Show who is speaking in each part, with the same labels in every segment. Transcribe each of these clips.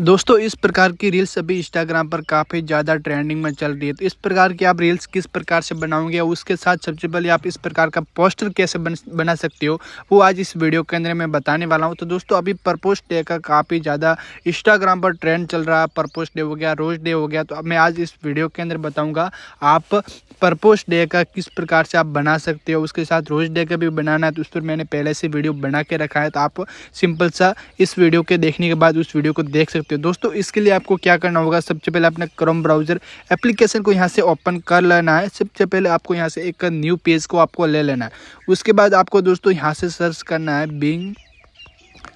Speaker 1: दोस्तों इस प्रकार की रील्स अभी इंस्टाग्राम पर काफ़ी ज़्यादा ट्रेंडिंग में चल रही है तो इस प्रकार की आप रील्स किस प्रकार से बनाओगे उसके साथ सबसे पहले आप इस प्रकार का पोस्टर कैसे बन बना सकते हो वो आज इस वीडियो के अंदर मैं बताने वाला हूँ तो दोस्तों अभी परपोज डे का काफ़ी ज़्यादा इंस्टाग्राम पर ट्रेंड चल रहा है परपोज डे हो गया रोज डे हो गया तो अब मैं आज इस वीडियो के अंदर बताऊँगा आप परपोज डे का किस प्रकार से आप बना सकते हो उसके साथ रोज डे का भी बनाना है तो उस पर मैंने पहले से वीडियो बना के रखा है तो आप सिंपल सा इस वीडियो के देखने के बाद उस वीडियो को देख सकते सकते हो दोस्तों इसके लिए आपको क्या करना होगा सबसे पहले अपने क्रोम ब्राउज़र एप्लीकेशन को यहाँ से ओपन कर लेना है सबसे पहले आपको यहाँ से एक न्यू पेज को आपको ले लेना है उसके बाद आपको दोस्तों यहाँ से सर्च करना है बिंग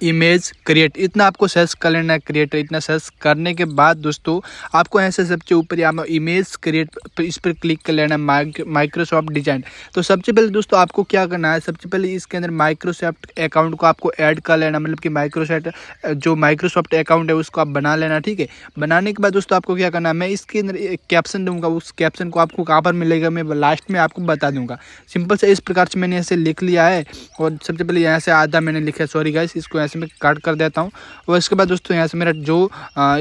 Speaker 1: इमेज क्रिएट इतना आपको सर्च कर लेना है क्रिएटर इतना सर्च करने के बाद दोस्तों आपको ऐसे सबसे ऊपर यहाँ इमेज क्रिएट इस पर क्लिक कर लेना है माइक्रोसॉफ्ट डिजाइन तो सबसे पहले दोस्तों आपको क्या करना है सबसे पहले इसके अंदर माइक्रोसॉफ्ट अकाउंट को आपको ऐड कर लेना मतलब कि माइक्रोसॉफ्ट जो माइक्रोसॉफ्ट अकाउंट है उसको आप बना लेना ठीक है बनाने के बाद दोस्तों आपको क्या करना है मैं इसके अंदर एक कैप्शन दूंगा उस कैप्शन को आपको कहाँ पर मिलेगा मैं लास्ट में आपको बता दूंगा सिंपल से इस प्रकार से मैंने ऐसे लिख लिया है और सबसे पहले यहाँ से आधा मैंने लिखा सॉरी गाइस इसको से मैं काट कर देता हूँ और इसके बाद दोस्तों यहाँ से मेरा जो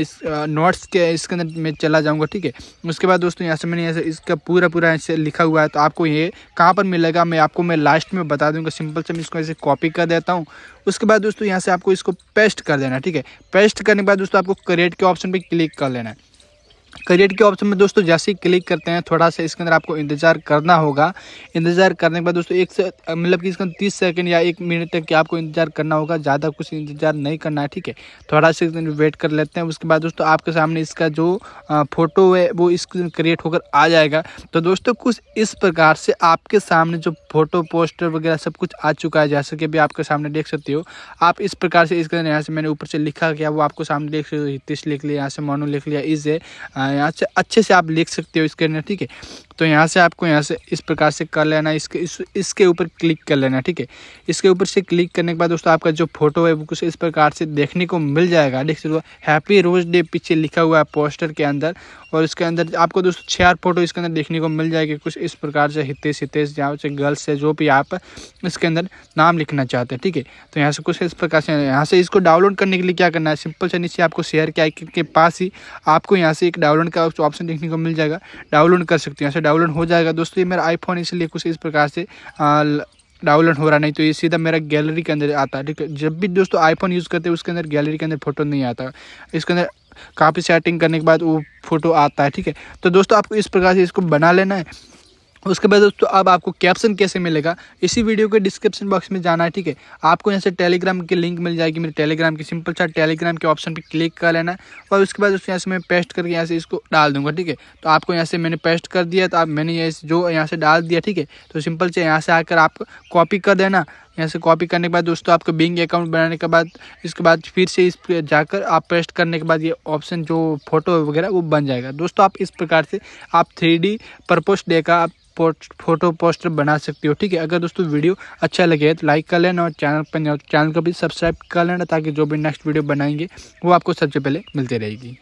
Speaker 1: इस नोट्स के इसके अंदर मैं चला जाऊँगा ठीक है उसके बाद दोस्तों यहाँ से मैंने यहाँ से इसका पूरा पूरा ऐसे लिखा हुआ है तो आपको ये कहाँ पर मिलेगा मैं आपको मैं लास्ट में बता दूँगा सिंपल से मैं इसको ऐसे कॉपी कर देता हूँ उसके बाद दोस्तों यहाँ से आपको इसको पेस्ट कर देना ठीक है पेस्ट करने के बाद दोस्तों आपको क्रिएट के ऑप्शन पर क्लिक कर लेना है करियर के ऑप्शन में दोस्तों जैसे ही क्लिक करते हैं थोड़ा सा इसके अंदर आपको इंतजार करना होगा इंतजार करने के बाद दोस्तों एक से मतलब कि इसके अंदर तीस सेकंड या एक मिनट तक आपको इंतजार करना होगा ज़्यादा कुछ इंतजार नहीं करना है ठीक है थोड़ा सा वेट कर लेते हैं उसके बाद दोस्तों आपके सामने इसका जो फोटो है वो स्क्रीन क्रिएट होकर आ जाएगा तो दोस्तों कुछ इस प्रकार से आपके सामने जो फोटो पोस्टर वगैरह सब कुछ आ चुका है जैसे कि अभी आपके सामने देख सकते हो आप इस प्रकार से इसके अंदर यहाँ से मैंने ऊपर से लिखा गया वो आपको सामने देख सकते हो हितिश लिख लिया यहाँ से मोनू लिख लिया इस है यहाँ से अच्छे से आप लिख सकते हो इसके अंदर ठीक है तो यहाँ से आपको यहाँ से इस प्रकार से कर लेना इसके इस इसके ऊपर क्लिक कर लेना ठीक है इसके ऊपर से क्लिक करने के बाद दोस्तों आपका जो फोटो है वो कुछ इस प्रकार से देखने को मिल जाएगा देख सकते हो हैप्पी रोज डे पीछे लिखा हुआ है पोस्टर के अंदर और इसके अंदर आपको दोस्तों छः आठ फोटो इसके अंदर देखने को मिल जाएगी कुछ इस प्रकार से हितेश हितेश जहाँ से गर्ल्स है जो भी आप इसके अंदर नाम लिखना चाहते हैं ठीक है तो यहाँ से कुछ इस प्रकार से यहाँ से इसको डाउनलोड करने के लिए क्या करना है सिंपल से नीचे आपको शेयर के आइकन के पास ही आपको यहाँ से एक डाउनलोड का ऑप्शन देखने को मिल जाएगा डाउनलोड कर सकते हैं यहाँ डाउनलोड हो जाएगा दोस्तों ये मेरा आईफोन इसलिए कुछ इस प्रकार से डाउनलोड हो रहा नहीं तो ये सीधा मेरा गैलरी के अंदर आता है ठीक है जब भी दोस्तों आईफोन यूज़ करते हैं उसके अंदर गैलरी के अंदर फोटो नहीं आता इसके अंदर काफ़ी सेटिंग करने के बाद वो फ़ोटो आता है ठीक है तो दोस्तों आपको इस प्रकार से इसको बना लेना है उसके बाद दोस्तों अब आपको कैप्शन कैसे मिलेगा इसी वीडियो के डिस्क्रिप्शन बॉक्स में जाना है ठीक है आपको यहाँ से टेलीग्राम की लिंक मिल जाएगी मेरे टेलीग्राम की सिंपल सा टेलीग्राम के ऑप्शन पे क्लिक कर लेना और उसके बाद दोस्तों यहाँ से मैं पेस्ट करके यहाँ से इसको डाल दूंगा ठीक है तो आपको यहाँ से मैंने पेस्ट कर दिया तो आप मैंने जो यहाँ से डाल दिया ठीक है तो सिंपल से यहाँ से आकर आप कॉपी कर देना यहाँ से कॉपी करने के बाद दोस्तों आपको बिंग अकाउंट बनाने के बाद इसके बाद फिर से इस पर जाकर आप पेस्ट करने के बाद ये ऑप्शन जो फोटो वगैरह वो बन जाएगा दोस्तों आप इस प्रकार से आप थ्री डी परपोस्ट डे का आप फोटो पोस्टर बना सकते हो ठीक है अगर दोस्तों वीडियो अच्छा लगे तो लाइक कर लेना और चैनल पर चैनल तो को भी सब्सक्राइब कर लेना ताकि जो भी नेक्स्ट वीडियो बनाएंगे वो आपको सबसे पहले मिलती रहेगी